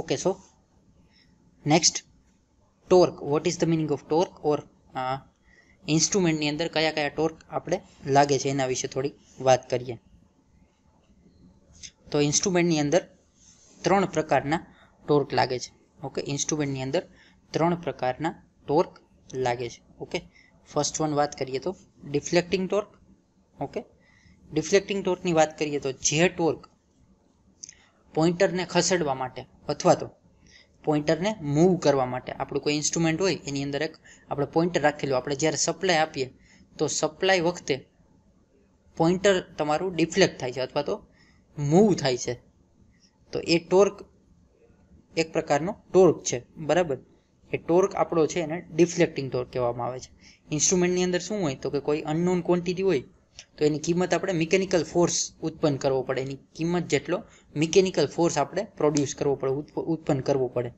okay so next torque what is the meaning of torque or ઇન્સ્ટ્રુમેન્ટની અંદર કયા કયા ટોર્ક આપણે લાગે છે એના વિશે થોડી વાત કરીએ તો ઇન્સ્ટ્રુમેન્ટની અંદર ત્રણ પ્રકારના ટોર્ક લાગે છે ઓકે ઇન્સ્ટ્રુમેન્ટની અંદર ત્રણ પ્રકારના ટોર્ક લાગે છે ઓકે ફર્સ્ટ વન વાત કરીએ તો ડિફ્લેક્ટિંગ ટોર્ક ઓકે ડિફ્લેક્ટિંગ ટોર્કની વાત કરીએ તો જે ટોર્ક પોઈન્ટરને ખસેડવા માટે અથવા તો પોઈન્ટરને મૂવ કરવા માટે આપણું કોઈ ઇન્સ્ટ્રુમેન્ટ હોય એની અંદર એક આપણે પોઈન્ટર રાખેલું આપણે જ્યારે સપ્લાય આપીએ તો સપ્લાય વખતે પોઈન્ટર તમારું ડિફ્લેક્ટ થાય છે અથવા તો મૂવ થાય છે તો એ ટોર્ક એક પ્રકારનો ટોર્ક છે બરાબર એ ટોર્ક આપણો છે એને ડિફ્લેક્ટિંગ ટોર્ક કહેવામાં આવે છે ઇન્સ્ટ્રુમેન્ટની અંદર શું હોય તો કે કોઈ અનનોન ક્વોન્ટિટી હોય તો એની કિંમત આપણે મિકેનિકલ ફોર્સ ઉત્પન્ન કરવો પડે એની કિંમત જેટલો મિકેનિકલ ફોર્સ આપણે પ્રોડ્યુસ કરવો પડે ઉત્પન્ન કરવો પડે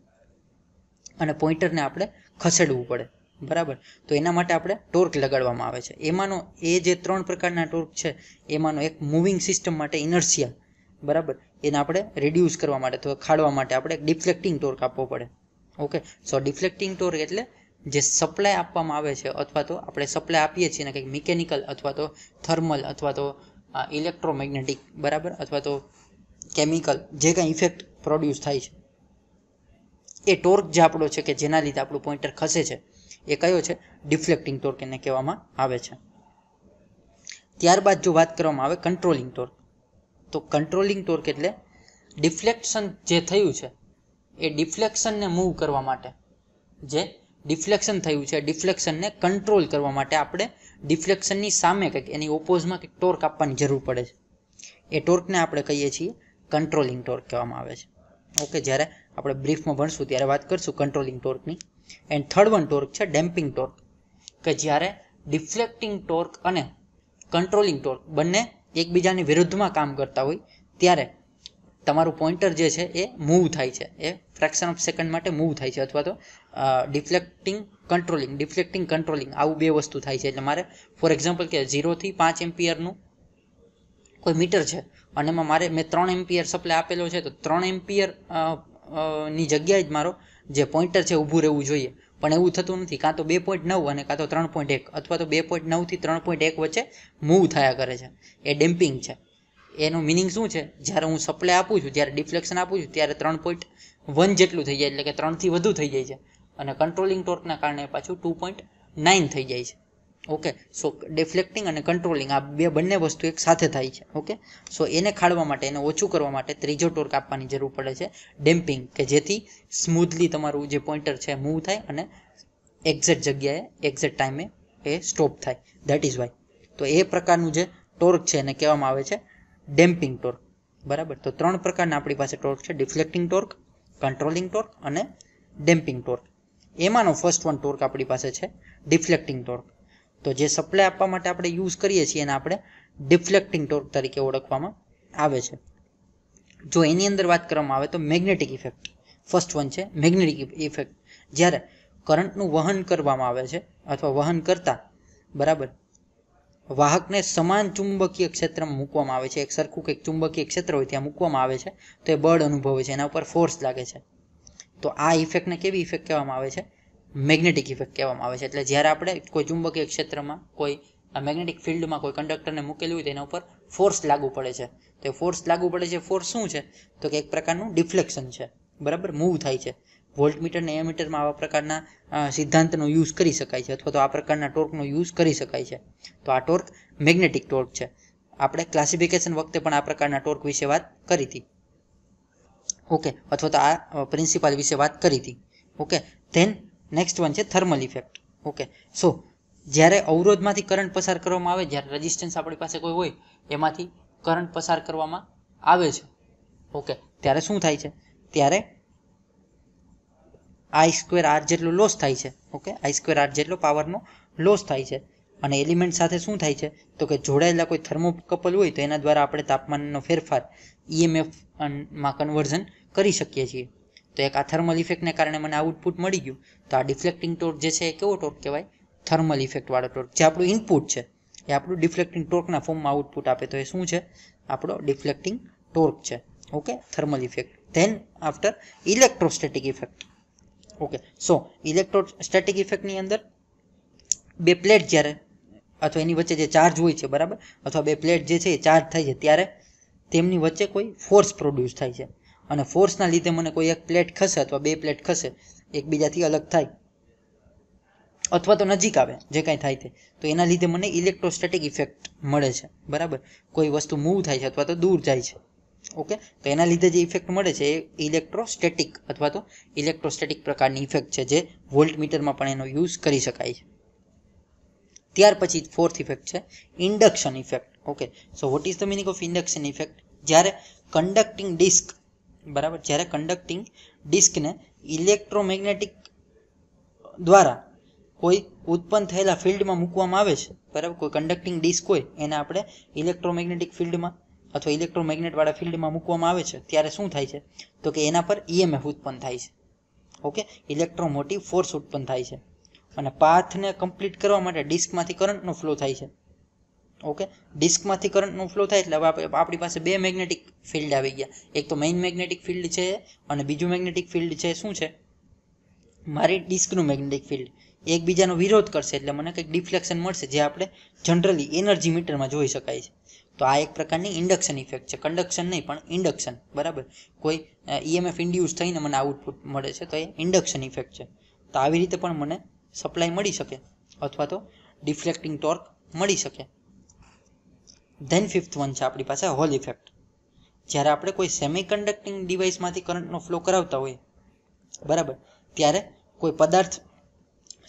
અને પોઈન્ટરને આપણે ખસેડવું પડે બરાબર તો એના માટે આપણે ટોર્ક લગાડવામાં આવે છે એમાંનો એ જે ત્રણ પ્રકારના ટોર્ક છે એમાંનો એક મૂવિંગ સિસ્ટમ માટે ઇનર્શિયા બરાબર એને આપણે રિડ્યુસ કરવા માટે અથવા ખાડવા માટે આપણે ડિફ્લેક્ટિંગ ટોર્ક આપવો પડે ઓકે સો ડિફ્લેક્ટિંગ ટોર્ક એટલે જે સપ્લાય આપવામાં આવે છે અથવા તો આપણે સપ્લાય આપીએ છીએ ને કંઈક મિકેનિકલ અથવા તો થર્મલ અથવા તો ઇલેક્ટ્રોમેગ્નેટિક બરાબર અથવા તો કેમિકલ જે કાંઈ ઇફેક્ટ પ્રોડ્યુસ થાય છે એ ટોર્ક જે આપણો છે કે જેના લીધે આપણું પોઈન્ટર ખસે છે એ કયો છે ડિફ્લેક્ટિંગ ટોર્ક એને કહેવામાં આવે છે ત્યારબાદ જો વાત કરવામાં આવે કંટ્રોલિંગ ટોર્ક તો કંટ્રોલિંગ ટોર્ક એટલે ડિફ્લેક્શન જે થયું છે એ ડિફ્લેક્શનને મૂવ કરવા માટે જે ડિફ્લેક્શન થયું છે ડિફ્લેક્શનને કંટ્રોલ કરવા માટે આપણે ડિફ્લેક્શનની સામે કંઈક એની ઓપોઝમાં કંઈક ટોર્ક આપવાની જરૂર પડે છે એ ટોર્કને આપણે કહીએ છીએ કંટ્રોલિંગ ટોર્ક કહેવામાં આવે છે ઓકે જ્યારે આપણે બ્રીફમાં ભણશું ત્યારે વાત કરશું કંટ્રોલિંગ ટોર્કની એન્ડ થર્ડ વન ટોર્ક છે ડેમ્પિંગ ટોર્ક કે જ્યારે ડિફ્લેક્ટિંગ ટોર્ક અને કંટ્રોલિંગ ટોર્ક બંને એકબીજાની વિરુદ્ધમાં કામ કરતા હોય ત્યારે તમારું પોઈન્ટર જે છે એ મૂવ થાય છે એ ફ્રેક્શન ઓફ સેકન્ડ માટે મૂવ થાય છે અથવા તો ડિફ્લેક્ટિંગ કંટ્રોલિંગ ડિફ્લેક્ટિંગ કંટ્રોલિંગ આવું બે વસ્તુ થાય છે એટલે મારે ફોર એક્ઝામ્પલ કે ઝીરોથી પાંચ એમ્પિયરનું કોઈ મીટર છે અને એમાં મારે મેં ત્રણ એમ્પિયર સપ્લાય આપેલો છે તો ત્રણ એમ્પિયર ની જગ્યાએ જ મારો જે પોઈન્ટર છે ઊભું રહેવું જોઈએ પણ એવું થતું નથી કાં તો બે પોઈન્ટ નવ અને કાં તો ત્રણ પોઈન્ટ એક અથવા તો બે પોઈન્ટ નવથી ત્રણ પોઈન્ટ એક વચ્ચે મૂવ થયા કરે છે એ ડેમ્પિંગ છે એનું મિનિંગ શું છે જ્યારે હું સપ્લાય આપું છું જ્યારે ડિફ્લેક્શન આપું છું ત્યારે ત્રણ પોઈન્ટ વન જેટલું થઈ જાય એટલે કે ત્રણથી વધુ થઈ જાય છે અને કંટ્રોલિંગ ટોર્કના કારણે પાછું ટુ પોઈન્ટ નાઇન થઈ જાય છે ઓકે સો ડિફ્લેક્ટિંગ અને કંટ્રોલિંગ આ બે બંને વસ્તુ એક સાથે થાય છે ઓકે સો એને ખાડવા માટે એને ઓછું કરવા માટે ત્રીજો ટોર્ક આપવાની જરૂર પડે છે ડેમ્પિંગ કે જેથી સ્મૂથલી તમારું જે પોઈન્ટર છે મૂવ થાય અને એક્ઝેક્ટ જગ્યાએ એક્ઝેક્ટ ટાઈમે એ સ્ટોપ થાય દેટ ઇઝ વાય તો એ પ્રકારનું જે ટોર્ક છે એને કહેવામાં આવે છે ડેમ્પિંગ ટોર્ક બરાબર તો ત્રણ પ્રકારના આપણી પાસે ટોર્ક છે ડિફ્લેક્ટિંગ ટોર્ક કંટ્રોલિંગ ટોર્ક અને ડેમ્પિંગ ટોર્ક એમાંનો ફર્સ્ટ વન ટોર્ક આપણી પાસે છે ડિફ્લેક્ટિંગ ટોર્ક તો જે સપ્લાય આપવા માટે આપણે યુઝ કરીએ છીએ એને આપણે ડિફ્લેક્ટિંગ ટોર્ક તરીકે ઓળખવામાં આવે છે જો એની અંદર વાત કરવામાં આવે તો મેગ્નેટિક ઇફેક્ટ ફર્સ્ટ વન છે મેગ્નેટિક ઇફેક્ટ જ્યારે કરંટનું વહન કરવામાં આવે છે અથવા વહન કરતા બરાબર વાહકને સમાન ચુંબકીય ક્ષેત્રમાં મૂકવામાં આવે છે એક સરખું કંઈક ચુંબકીય ક્ષેત્ર હોય ત્યાં મૂકવામાં આવે છે તો એ બળ અનુભવે છે એના ઉપર ફોર્સ લાગે છે તો આ ઇફેક્ટને કેવી ઇફેક્ટ કહેવામાં આવે છે મેગ્નેટિક ઇફેક્ટ કહેવામાં આવે છે એટલે જ્યારે આપણે કોઈ ચુંબકીય ક્ષેત્રમાં કોઈ મેગ્નેટિક ફિલ્ડમાં કોઈ કંડક્ટરને મૂકેલું હોય તેના ઉપર ફોર્સ લાગુ પડે છે તો એ ફોર્સ લાગુ પડે છે ફોર્સ શું છે તો કે એક પ્રકારનું ડિફ્લેક્શન છે બરાબર મૂવ થાય છે વોલ્ટમીટર અને એમીટરમાં આવા પ્રકારના સિદ્ધાંતનો યુઝ કરી શકાય છે અથવા તો આ પ્રકારના ટોર્કનો યુઝ કરી શકાય છે તો આ ટોર્ક મેગ્નેટિક ટોર્ક છે આપણે ક્લાસિફિકેશન વખતે પણ આ પ્રકારના ટોર્ક વિશે વાત કરી હતી ઓકે અથવા તો આ પ્રિન્સિપાલ વિશે વાત કરી હતી ઓકે ધેન નેક્સ્ટ વન છે થર્મલ ઇફેક્ટ ઓકે સો જ્યારે અવરોધમાંથી કરંટ પસાર કરવામાં આવે જ્યારે રજિસ્ટન્સ આપણી પાસે કોઈ હોય એમાંથી કરંટ પસાર કરવામાં આવે છે ઓકે ત્યારે શું થાય છે ત્યારે આઈ સ્ક્વેર આર જેટલો લોસ થાય છે ઓકે આઈ સ્ક્વેર આર જેટલો પાવરનો લોસ થાય છે અને એલિમેન્ટ સાથે શું થાય છે તો કે જોડાયેલા કોઈ થર્મોકપલ હોય તો એના દ્વારા આપણે તાપમાનનો ફેરફાર ઈએમએફ e માં કન્વર્ઝન કરી શકીએ છીએ તો એક આ થર્મલ ઇફેક્ટને કારણે મને આઉટપુટ મળી ગયું તો આ ડિફ્લેક્ટિંગ ટોર્ક જે છે એ કેવો ટોર્ક કહેવાય થર્મલ ઇફેક્ટવાળો ટોર્ક જે આપણું ઇનપુટ છે એ આપણું ડિફ્લેક્ટિંગ ટોર્કના ફોર્મમાં આઉટપુટ આપે તો એ શું છે આપણો ડિફ્લેક્ટિંગ ટોર્ક છે okay thermal effect then after electrostatic effect okay so electrostatic ઇફેક્ટની અંદર બે પ્લેટ જ્યારે અથવા એની વચ્ચે જે ચાર્જ હોય છે બરાબર અથવા બે પ્લેટ જે છે એ ચાર્જ થાય છે ત્યારે તેમની વચ્ચે કોઈ ફોર્સ પ્રોડ્યુસ થાય છે અને ફોર્સના લીધે મને કોઈ એક પ્લેટ ખસે અથવા બે પ્લેટ ખસે એકબીજાથી અલગ થાય અથવા તો નજીક આવે જે કાંઈ થાય તે તો એના લીધે મને ઇલેક્ટ્રોસ્ટેટિક ઇફેક્ટ મળે છે બરાબર કોઈ વસ્તુ મૂવ થાય છે અથવા તો દૂર જાય છે ઓકે તો એના લીધે જે ઇફેક્ટ મળે છે એ ઇલેક્ટ્રોસ્ટેટિક અથવા તો ઇલેક્ટ્રોસ્ટેટિક પ્રકારની ઇફેક્ટ છે જે વોલ્ટમીટરમાં પણ એનો યુઝ કરી શકાય છે ત્યાર પછી ફોર્થ ઇફેક્ટ છે induction effect okay so what is the meaning of induction effect જ્યારે કન્ડક્ટિંગ ડિસ્ક બરાબર જ્યારે કન્ડક્ટિંગ ડિસ્કને ઇલેક્ટ્રોમેગ્નેટિક દ્વારા કોઈ ઉત્પન્ન થયેલા ફિલ્ડમાં મૂકવામાં આવે છે બરાબર કોઈ કન્ડક્ટિંગ ડિસ્ક હોય એને આપણે ઇલેક્ટ્રોમેગ્નેટિક ફિલ્ડમાં અથવા ઇલેક્ટ્રોમેગ્નેટવાળા ફિલ્ડમાં મૂકવામાં આવે છે ત્યારે શું થાય છે તો કે એના પર ઈએમએફ ઉત્પન્ન થાય છે ઓકે ઇલેક્ટ્રોમોટિવ ફોર્સ ઉત્પન્ન થાય છે અને પાથને કમ્પ્લીટ કરવા માટે ડિસ્કમાંથી કરંટનો ફ્લો થાય છે ઓકે ડિસ્કમાંથી કરંટનો ફ્લો થાય એટલે હવે આપણી પાસે બે મેગ્નેટિક ફિલ્ડ આવી ગયા એક તો મેઇન મેગ્નેટિક ફિલ્ડ છે અને બીજું મેગ્નેટિક ફિલ્ડ છે શું છે મારી ડિસ્કનું મેગ્નેટિક ફિલ્ડ એકબીજાનો વિરોધ કરશે એટલે મને કંઈક ડિફ્લેક્શન મળશે જે આપણે જનરલી એનર્જી મીટરમાં જોઈ શકાય છે તો આ એક પ્રકારની ઇન્ડક્શન ઇફેક્ટ છે કન્ડક્શન નહીં પણ ઇન્ડક્શન બરાબર કોઈ ઈએમએફ ઇન્ડ્યુસ થઈને મને આઉટપુટ મળે છે તો એ ઇન્ડક્શન ઇફેક્ટ છે તો આવી રીતે પણ મને સપ્લાય મળી શકે અથવા તો ડિફ્લેક્ટિંગ ટોર્ક મળી શકે ધેન ફિફ્થ વન છે આપણી પાસે હોલ ઇફેક્ટ જ્યારે આપણે કોઈ સેમી કન્ડક્ટિંગ ડિવાઇસમાંથી કરંટનો ફ્લો કરાવતા હોઈએ બરાબર ત્યારે કોઈ પદાર્થ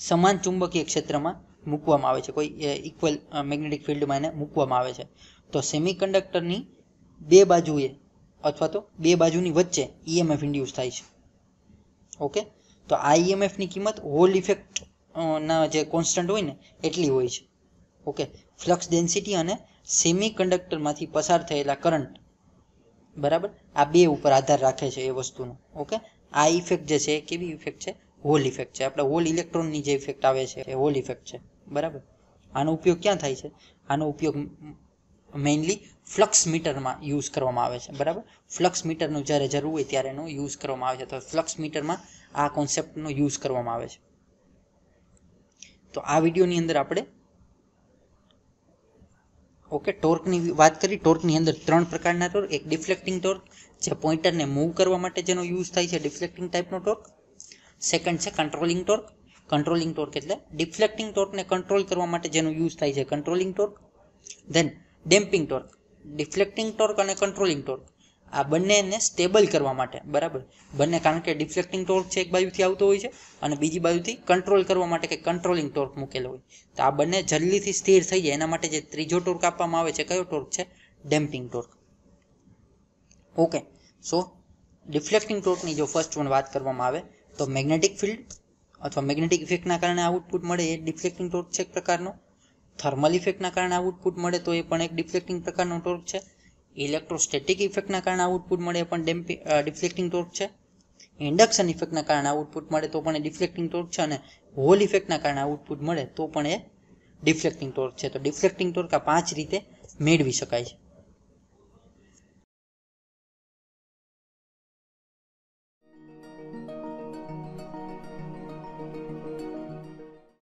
સમાન ચુંબકીય ક્ષેત્રમાં મૂકવામાં આવે છે કોઈ ઇક્વલ મેગ્નેટિક ફિલ્ડમાં એને મૂકવામાં આવે છે તો સેમિકન્ડક્ટરની બે બાજુએ અથવા તો બે બાજુની વચ્ચે ઈએમએફ e ઇન્ડ્યુસ થાય છે ઓકે તો આ ઈએમએફની e કિંમત હોલ ઇફેક્ટ ના જે કોન્સ્ટન્ટ હોય ને એટલી હોય છે ઓકે ફ્લક્સ ડેન્સિટી અને સેમી કંડક્ટરમાંથી પસાર થયેલા કરંટ બરાબર આ બે ઉપર આધાર રાખે છે એ વસ્તુનો ઓકે આ ઇફેક્ટ જે છે કેવી ઇફેક્ટ છે હોલ ઇફેક્ટ છે આપણે હોલ ઇલેક્ટ્રોનની જે ઇફેક્ટ આવે છે એ હોલ ઇફેક્ટ છે બરાબર આનો ઉપયોગ ક્યાં થાય છે આનો ઉપયોગ મેઇનલી ફ્લક્સ મીટરમાં યુઝ કરવામાં આવે છે બરાબર ફ્લક્સ મીટરનું જ્યારે જરૂર હોય ત્યારે એનો યુઝ કરવામાં આવે છે તો ફ્લક્સ મીટરમાં આ કોન્સેપ્ટનો યુઝ કરવામાં આવે છે તો આ વિડીયોની અંદર આપણે ઓકે ટોર્કની વાત કરી ટોર્કની અંદર ત્રણ પ્રકારના ટોર્ક એક ડિફ્લેક્ટિંગ ટોર્ક જે પોઈન્ટરને મૂવ કરવા માટે જેનો યુઝ થાય છે ડિફ્લેક્ટિંગ ટાઈપનો ટોર્ક સેકન્ડ છે કંટ્રોલિંગ ટોર્ક કંટ્રોલિંગ ટોર્ક એટલે ડિફ્લેક્ટિંગ ટોર્કને કંટ્રોલ કરવા માટે જેનો યુઝ થાય છે controlling torque then damping torque deflecting torque અને કંટ્રોલિંગ ટોર્ક આ બંનેને સ્ટેબલ કરવા માટે બરાબર બંને કારણ કે ડિફ્લેક્ટિંગ ટોર્ક છે એક બાજુથી આવતો હોય છે અને બીજી બાજુથી કંટ્રોલ કરવા માટે કે કંટ્રોલિંગ ટોર્ક મૂકેલો હોય તો આ બંને જલ્દીથી સ્થિર થઈ જાય એના માટે જે ત્રીજો ટોર્ક આપવામાં આવે છે કયો ટોર્ક છે damping torque okay so deflecting ટોર્કની જો ફર્સ્ટ પણ વાત કરવામાં આવે તો મેગ્નેટિક ફિલ્ડ અથવા મેગ્નેટિક ઇફેક્ટના કારણે આઉટપુટ મળે એ ડિફ્લેક્ટિંગ ટોર્ક છે એક પ્રકારનો થર્મલ ઇફેક્ટના કારણે આઉટપુટ મળે તો એ પણ એક ડિફ્લેક્ટિંગ પ્રકારનો ટોર્ક છે ઇલેક્ટ્રોસ્ટેટિક ઇફેક્ટના કારણે આઉટપુટ મળે એ પણ ડિફ્લેક્ટિંગ ટોર્ક છે ઇન્ડક્શન ઇફેક્ટના કારણે આઉટપુટ મળે તો પણ એ ડિફ્લેક્ટિંગ ટોર્ક છે અને હોલ ઇફેક્ટના કારણે આઉટપુટ મળે તો પણ એ ડિફ્લેક્ટિંગ ટોર્ક છે તો ડિફ્લેક્ટિંગ ટોર્ક આ પાંચ રીતે મેળવી શકાય છે